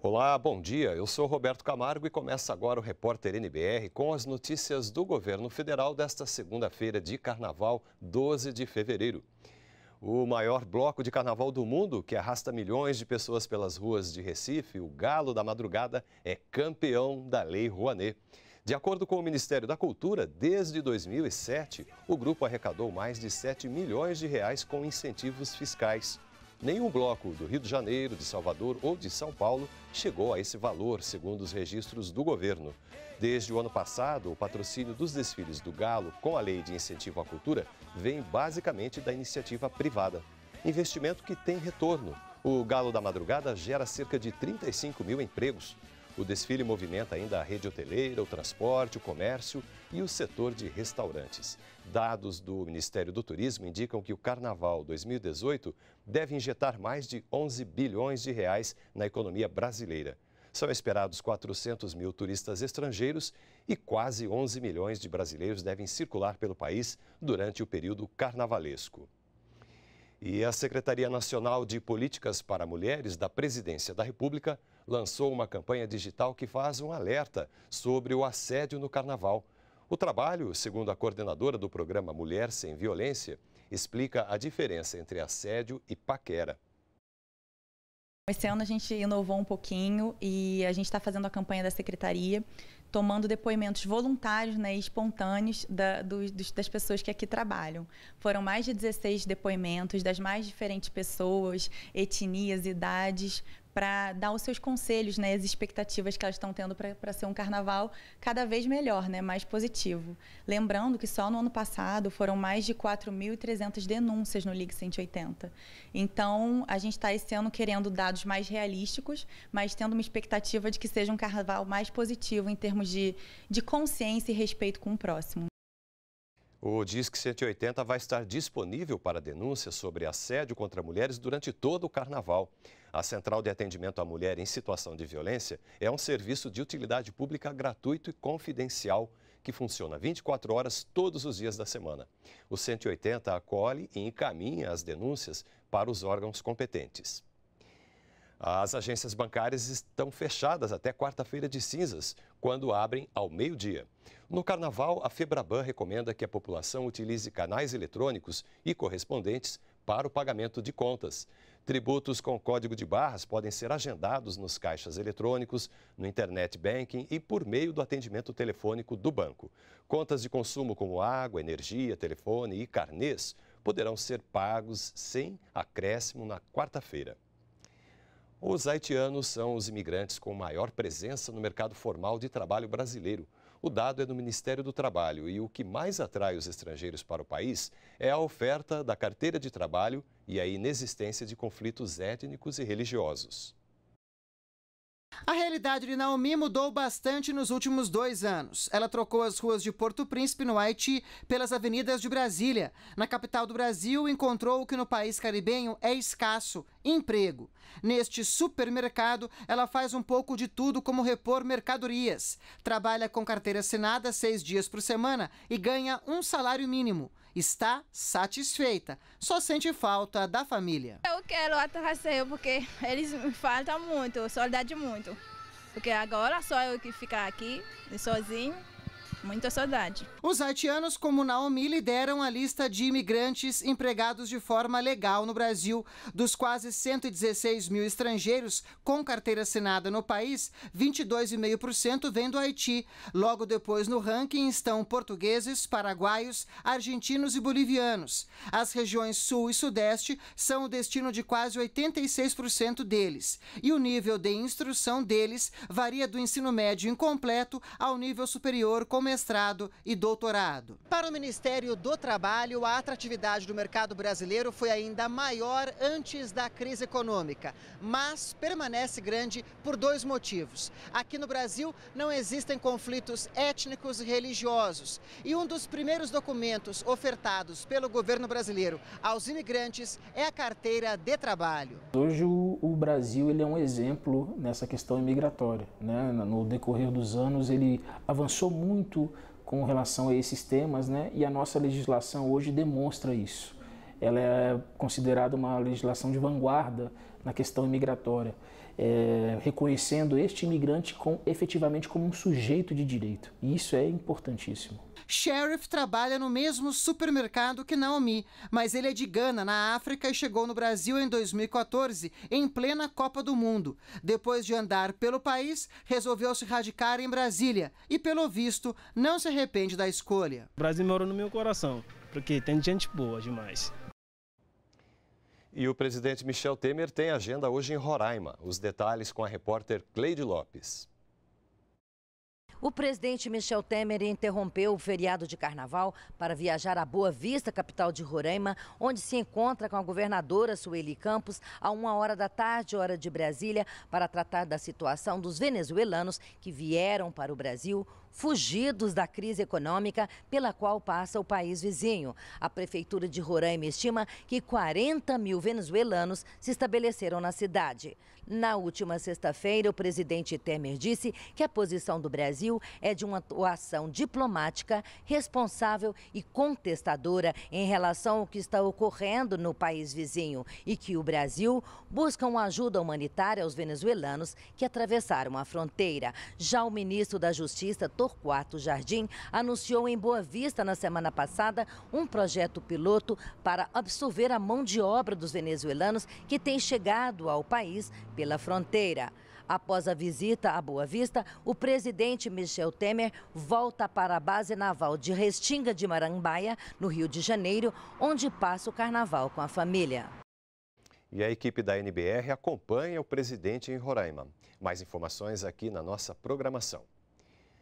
Olá, bom dia. Eu sou Roberto Camargo e começa agora o Repórter NBR com as notícias do governo federal desta segunda-feira de carnaval, 12 de fevereiro. O maior bloco de carnaval do mundo, que arrasta milhões de pessoas pelas ruas de Recife, o Galo da Madrugada é campeão da Lei Rouanet. De acordo com o Ministério da Cultura, desde 2007, o grupo arrecadou mais de 7 milhões de reais com incentivos fiscais. Nenhum bloco do Rio de Janeiro, de Salvador ou de São Paulo chegou a esse valor, segundo os registros do governo. Desde o ano passado, o patrocínio dos desfiles do Galo com a Lei de Incentivo à Cultura vem basicamente da iniciativa privada. Investimento que tem retorno. O Galo da Madrugada gera cerca de 35 mil empregos. O desfile movimenta ainda a rede hoteleira, o transporte, o comércio e o setor de restaurantes. Dados do Ministério do Turismo indicam que o Carnaval 2018 deve injetar mais de 11 bilhões de reais na economia brasileira. São esperados 400 mil turistas estrangeiros e quase 11 milhões de brasileiros devem circular pelo país durante o período carnavalesco. E a Secretaria Nacional de Políticas para Mulheres da Presidência da República lançou uma campanha digital que faz um alerta sobre o assédio no carnaval. O trabalho, segundo a coordenadora do programa Mulher Sem Violência, explica a diferença entre assédio e paquera. Esse ano a gente inovou um pouquinho e a gente está fazendo a campanha da secretaria, tomando depoimentos voluntários né, espontâneos da, dos, das pessoas que aqui trabalham. Foram mais de 16 depoimentos das mais diferentes pessoas, etnias, idades, para dar os seus conselhos, né, as expectativas que elas estão tendo para ser um carnaval cada vez melhor, né, mais positivo. Lembrando que só no ano passado foram mais de 4.300 denúncias no Ligue 180. Então, a gente está esse ano querendo dados mais realísticos, mas tendo uma expectativa de que seja um carnaval mais positivo em termos de, de consciência e respeito com o próximo. O Disque 180 vai estar disponível para denúncias sobre assédio contra mulheres durante todo o carnaval. A Central de Atendimento à Mulher em Situação de Violência é um serviço de utilidade pública gratuito e confidencial que funciona 24 horas todos os dias da semana. O 180 acolhe e encaminha as denúncias para os órgãos competentes. As agências bancárias estão fechadas até quarta-feira de cinzas, quando abrem ao meio-dia. No carnaval, a Febraban recomenda que a população utilize canais eletrônicos e correspondentes para o pagamento de contas. Tributos com código de barras podem ser agendados nos caixas eletrônicos, no internet banking e por meio do atendimento telefônico do banco. Contas de consumo como água, energia, telefone e carnês poderão ser pagos sem acréscimo na quarta-feira. Os haitianos são os imigrantes com maior presença no mercado formal de trabalho brasileiro. O dado é do Ministério do Trabalho e o que mais atrai os estrangeiros para o país é a oferta da carteira de trabalho e a inexistência de conflitos étnicos e religiosos. A realidade de Naomi mudou bastante nos últimos dois anos. Ela trocou as ruas de Porto Príncipe, no Haiti, pelas avenidas de Brasília. Na capital do Brasil, encontrou o que no país caribenho é escasso: emprego. Neste supermercado, ela faz um pouco de tudo, como repor mercadorias. Trabalha com carteira assinada seis dias por semana e ganha um salário mínimo está satisfeita. Só sente falta da família. Eu quero a Tarraceio porque eles me faltam muito, saudade muito. Porque agora só eu que ficar aqui, sozinho. Muita saudade. Os haitianos, como Naomi, lideram a lista de imigrantes empregados de forma legal no Brasil. Dos quase 116 mil estrangeiros com carteira assinada no país, 22,5% vêm do Haiti. Logo depois no ranking estão portugueses, paraguaios, argentinos e bolivianos. As regiões Sul e Sudeste são o destino de quase 86% deles. E o nível de instrução deles varia do ensino médio incompleto ao nível superior, como mestrado e doutorado. Para o Ministério do Trabalho, a atratividade do mercado brasileiro foi ainda maior antes da crise econômica, mas permanece grande por dois motivos. Aqui no Brasil não existem conflitos étnicos e religiosos, e um dos primeiros documentos ofertados pelo governo brasileiro aos imigrantes é a carteira de trabalho. Hoje o Brasil ele é um exemplo nessa questão imigratória. Né? No decorrer dos anos ele avançou muito muito com relação a esses temas, né? E a nossa legislação hoje demonstra isso. Ela é considerada uma legislação de vanguarda na questão imigratória, é, reconhecendo este imigrante com, efetivamente como um sujeito de direito. E isso é importantíssimo. Sheriff trabalha no mesmo supermercado que Naomi, mas ele é de Gana, na África, e chegou no Brasil em 2014, em plena Copa do Mundo. Depois de andar pelo país, resolveu se radicar em Brasília e, pelo visto, não se arrepende da escolha. O Brasil mora no meu coração, porque tem gente boa demais. E o presidente Michel Temer tem agenda hoje em Roraima. Os detalhes com a repórter Cleide Lopes. O presidente Michel Temer interrompeu o feriado de carnaval para viajar a Boa Vista, capital de Roraima, onde se encontra com a governadora Sueli Campos a uma hora da tarde, hora de Brasília, para tratar da situação dos venezuelanos que vieram para o Brasil fugidos da crise econômica pela qual passa o país vizinho. A Prefeitura de Roraima estima que 40 mil venezuelanos se estabeleceram na cidade. Na última sexta-feira, o presidente Temer disse que a posição do Brasil é de uma atuação diplomática, responsável e contestadora em relação ao que está ocorrendo no país vizinho e que o Brasil busca uma ajuda humanitária aos venezuelanos que atravessaram a fronteira. Já o ministro da Justiça, Torquato Jardim anunciou em Boa Vista na semana passada um projeto piloto para absorver a mão de obra dos venezuelanos que tem chegado ao país pela fronteira. Após a visita à Boa Vista, o presidente Michel Temer volta para a base naval de Restinga de Marambaia, no Rio de Janeiro, onde passa o carnaval com a família. E a equipe da NBR acompanha o presidente em Roraima. Mais informações aqui na nossa programação.